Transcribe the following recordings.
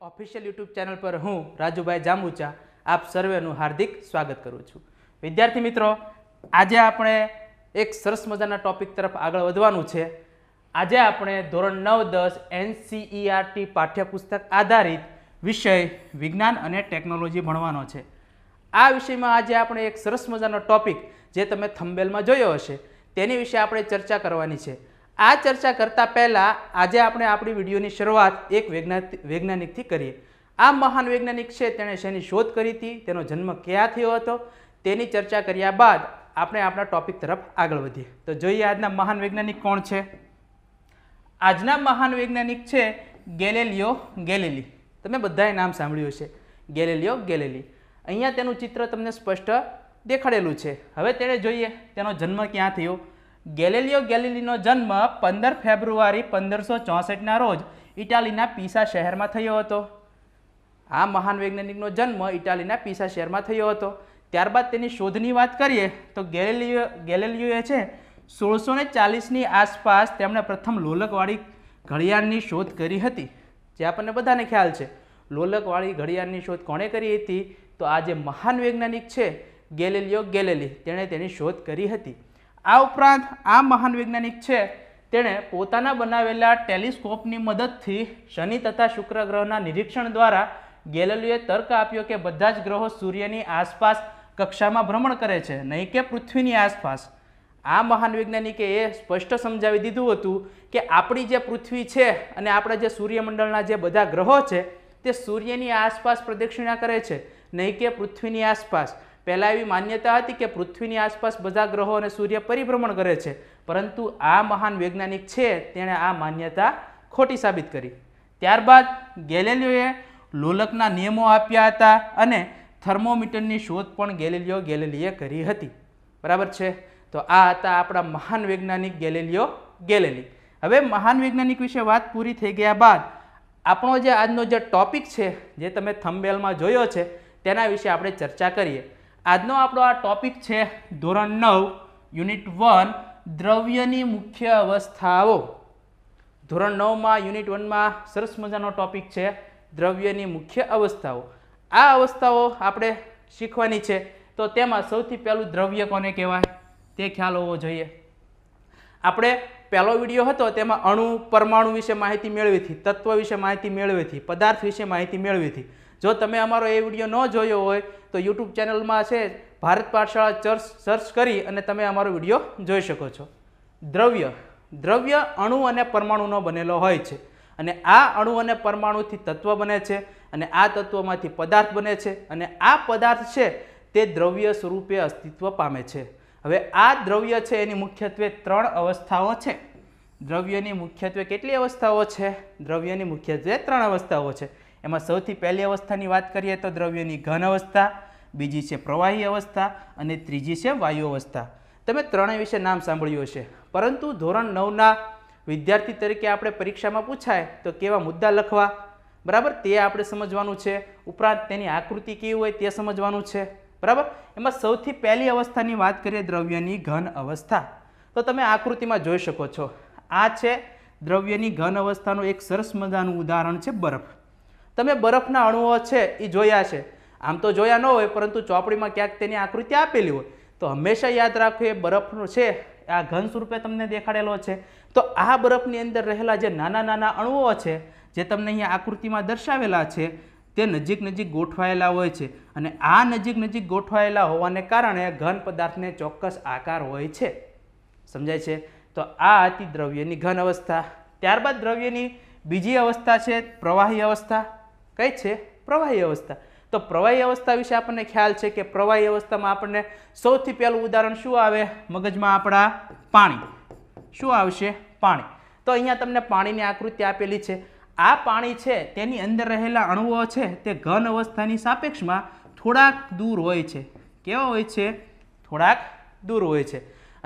official YouTube channel પર હું રાજુભાઈ જાંબુચા આપ સર્વેનું હાર્દિક સ્વાગત કરું છું વિદ્યાર્થી મિત્રો આજે આપણે એક સરસ મજાના ટોપિક તરફ આગળ વધવાનું છે આજે આપણે ધોરણ નવ દસ એનસીઈઆરટી e પાઠ્યપુસ્તક આધારિત વિષય વિજ્ઞાન અને ટેકનોલોજી ભણવાનો છે આ વિષયમાં આજે આપણે એક સરસ મજાનો ટોપિક જે તમે થંબેલમાં જોયો હશે તેની વિશે આપણે ચર્ચા કરવાની છે આ ચર્ચા કરતાં પહેલાં આજે આપણે આપણી વિડીયોની શરૂઆત એક વૈજ્ઞાનિકથી કરીએ આ મહાન વૈજ્ઞાનિક છે તેણે શેની શોધ કરી હતી તેનો જન્મ ક્યાં થયો હતો તેની ચર્ચા કર્યા બાદ આપણે આપણા ટોપિક તરફ આગળ વધીએ તો જોઈએ આજના મહાન વૈજ્ઞાનિક કોણ છે આજના મહાન વૈજ્ઞાનિક છે ગેલેલિયો ગેલેલી તમે બધાએ નામ સાંભળ્યું છે ગેલેલિયો ગેલેલી અહીંયા તેનું ચિત્ર તમને સ્પષ્ટ દેખાડેલું છે હવે તેણે જોઈએ તેનો જન્મ ક્યાં થયો ગેલેલિયો ગેલેલીનો જન્મ પંદર ફેબ્રુઆરી પંદરસો ચોસઠના રોજ ઇટાલીના પીસા શહેરમાં થયો હતો આ મહાન વૈજ્ઞાનિકનો જન્મ ઇટાલીના પીસા શહેરમાં થયો હતો ત્યારબાદ તેની શોધની વાત કરીએ તો ગેલેલિયો ગેલેલિયોએ છે સોળસો ને ચાલીસની આસપાસ તેમણે પ્રથમ લોલકવાળી ઘડિયાળની શોધ કરી હતી જે આપણને બધાને ખ્યાલ છે લોલકવાળી ઘડિયાળની શોધ કોણે કરી હતી તો આ જે મહાન વૈજ્ઞાનિક છે ગેલેલિયો ગેલેલી તેણે તેની શોધ કરી હતી આ ઉપરાંત આ મહાન વૈજ્ઞાનિક છે તેણે પોતાના બનાવેલા ટેલિસ્કોપની મદદથી શનિ તથા શુક્ર ગ્રહના નિરીક્ષણ દ્વારા ગેલેલિયોએ તર્ક આપ્યો કે બધા જ ગ્રહો સૂર્યની આસપાસ કક્ષામાં ભ્રમણ કરે છે નહીં કે પૃથ્વીની આસપાસ આ મહાન વૈજ્ઞાનિકે એ સ્પષ્ટ સમજાવી દીધું હતું કે આપણી જે પૃથ્વી છે અને આપણા જે સૂર્યમંડળના જે બધા ગ્રહો છે તે સૂર્યની આસપાસ પ્રદક્ષિણા કરે છે નહીં કે પૃથ્વીની આસપાસ પહેલાં એવી માન્યતા હતી કે પૃથ્વીની આસપાસ બધા ગ્રહો અને સૂર્ય પરિભ્રમણ કરે છે પરંતુ આ મહાન વૈજ્ઞાનિક છે તેણે આ માન્યતા ખોટી સાબિત કરી ત્યારબાદ ગેલેલિયોએ લોલકના નિયમો આપ્યા હતા અને થર્મોમીટરની શોધ પણ ગેલેલિયો ગેલેલીએ કરી હતી બરાબર છે તો આ હતા આપણા મહાન વૈજ્ઞાનિક ગેલેલિયો ગેલેલી હવે મહાન વૈજ્ઞાનિક વિશે વાત પૂરી થઈ ગયા બાદ આપણો જે આજનો જે ટોપિક છે જે તમે થંબેલમાં જોયો છે તેના વિશે આપણે ચર્ચા કરીએ આજનો આપણો આ ટોપિક છે ધોરણ નવ યુનિટ વન દ્રવ્યની મુખ્ય અવસ્થાઓ ધોરણ નવમાં યુનિટ વનમાં સરસ મજાનો ટોપિક છે દ્રવ્યની મુખ્ય અવસ્થાઓ આ અવસ્થાઓ આપણે શીખવાની છે તો તેમાં સૌથી પહેલું દ્રવ્ય કોને કહેવાય તે ખ્યાલ હોવો જોઈએ આપણે પહેલો વિડીયો હતો તેમાં અણુ પરમાણુ વિશે માહિતી મેળવી હતી તત્વ વિશે માહિતી મેળવી હતી પદાર્થ વિશે માહિતી મેળવી હતી જો તમે અમારો એ વિડીયો ન જોયો હોય તો યુટ્યુબ ચેનલમાં છે ભારત પાઠશાળા ચર્ચ સર્ચ કરી અને તમે અમારો વિડીયો જોઈ શકો છો દ્રવ્ય દ્રવ્ય અણુ અને પરમાણુનો બનેલો હોય છે અને આ અણુ અને પરમાણુથી તત્વ બને છે અને આ તત્વમાંથી પદાર્થ બને છે અને આ પદાર્થ છે તે દ્રવ્ય સ્વરૂપે અસ્તિત્વ પામે છે હવે આ દ્રવ્ય છે એની મુખ્યત્વે ત્રણ અવસ્થાઓ છે દ્રવ્યની મુખ્યત્વે કેટલી અવસ્થાઓ છે દ્રવ્યની મુખ્યત્વે ત્રણ અવસ્થાઓ છે એમાં સૌથી પહેલી અવસ્થાની વાત કરીએ તો દ્રવ્યની ઘન અવસ્થા બીજી છે પ્રવાહી અવસ્થા અને ત્રીજી છે વાયુ અવસ્થા તમે ત્રણેય વિશે નામ સાંભળ્યું હશે પરંતુ ધોરણ નવના વિદ્યાર્થી તરીકે આપણે પરીક્ષામાં પૂછાય તો કેવા મુદ્દા લખવા બરાબર તે આપણે સમજવાનું છે ઉપરાંત તેની આકૃતિ કેવી હોય તે સમજવાનું છે બરાબર એમાં સૌથી પહેલી અવસ્થાની વાત કરીએ દ્રવ્યની ઘન અવસ્થા તો તમે આકૃતિમાં જોઈ શકો છો આ છે દ્રવ્યની ઘન અવસ્થાનું એક સરસ મજાનું ઉદાહરણ છે બરફ તમે બરફના અણુઓ છે એ જોયા છે આમ તો જોયા ન હોય પરંતુ ચોપડીમાં ક્યાંક તેની આકૃતિ આપેલી હોય તો હંમેશા યાદ રાખો એ બરફનું છે આ ઘન સ્વરૂપે તમને દેખાડેલો છે તો આ બરફની અંદર રહેલા જે નાના નાના અણુઓ છે જે તમને અહીંયા આકૃતિમાં દર્શાવેલા છે તે નજીક નજીક ગોઠવાયેલા હોય છે અને આ નજીક નજીક ગોઠવાયેલા હોવાને કારણે ઘન પદાર્થને ચોક્કસ આકાર હોય છે સમજાય છે તો આ હતી દ્રવ્યની ઘન અવસ્થા ત્યારબાદ દ્રવ્યની બીજી અવસ્થા છે પ્રવાહી અવસ્થા કઈ છે પ્રવાહી અવસ્થા તો પ્રવાહી અવસ્થા વિશે આપણને ખ્યાલ છે કે પ્રવાહી અવસ્થામાં આપણને સૌથી પહેલું ઉદાહરણ શું આવે મગજમાં આપણા પાણી શું આવશે પાણી તો અહીંયા તમને પાણીની આકૃતિ આપેલી છે આ પાણી છે તેની અંદર રહેલા અણુઓ છે તે ઘન અવસ્થાની સાપેક્ષમાં થોડાક દૂર હોય છે કેવા હોય છે થોડાક દૂર હોય છે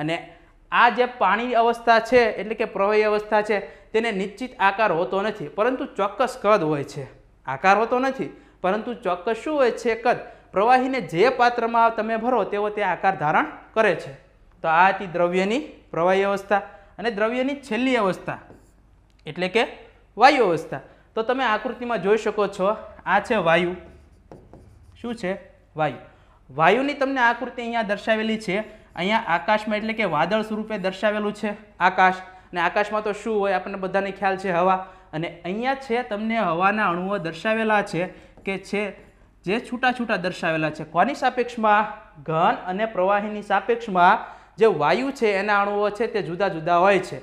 અને આ જે પાણી અવસ્થા છે એટલે કે પ્રવાહી અવસ્થા છે તેને નિશ્ચિત આકાર હોતો નથી પરંતુ ચોક્કસ કદ હોય છે આકાર હોતો નથી પરંતુ ચોક્કસ શું હોય છે કદ પ્રવાહીને જે પાત્રમાં તમે ભરો તેવો તે આકાર ધારણ કરે છે તો આ હતી દ્રવ્યની પ્રવાહી અવસ્થા અને દ્રવ્યની છેલ્લી અવસ્થા એટલે કે વાયુ અવસ્થા તો તમે આકૃતિમાં જોઈ શકો છો આ છે વાયુ શું છે વાયુ વાયુની તમને આકૃતિ અહીંયા દર્શાવેલી છે અહીંયા આકાશમાં એટલે કે વાદળ સ્વરૂપે દર્શાવેલું છે આકાશ અને આકાશમાં તો શું હોય આપણને બધાને ખ્યાલ છે હવા અને અહીંયા છે તમને હવાના અણુઓ દર્શાવેલા છે કે છે જે છૂટા છૂટા દર્શાવેલા છે કોની સાપેક્ષમાં ઘન અને પ્રવાહીની સાપેક્ષમાં જે વાયુ છે એના અણુઓ છે તે જુદા જુદા હોય છે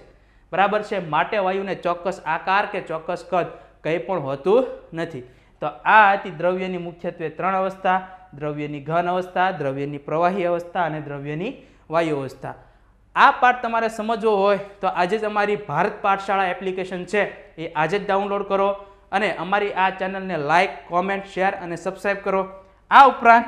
બરાબર છે માટે વાયુને ચોક્કસ આકાર કે ચોક્કસ કદ કંઈ પણ હોતું નથી તો આ હતી દ્રવ્યની મુખ્યત્વે ત્રણ અવસ્થા દ્રવ્યની ઘન અવસ્થા દ્રવ્યની પ્રવાહી અવસ્થા અને દ્રવ્યની વાયુ અવસ્થા આ પાઠ તમારે સમજવો હોય તો આજે જ અમારી ભારત પાઠશાળા એપ્લિકેશન છે એ આજે જ ડાઉનલોડ કરો અને અમારી આ ચેનલને લાઇક કોમેન્ટ શેર અને સબસ્ક્રાઈબ કરો આ ઉપરાંત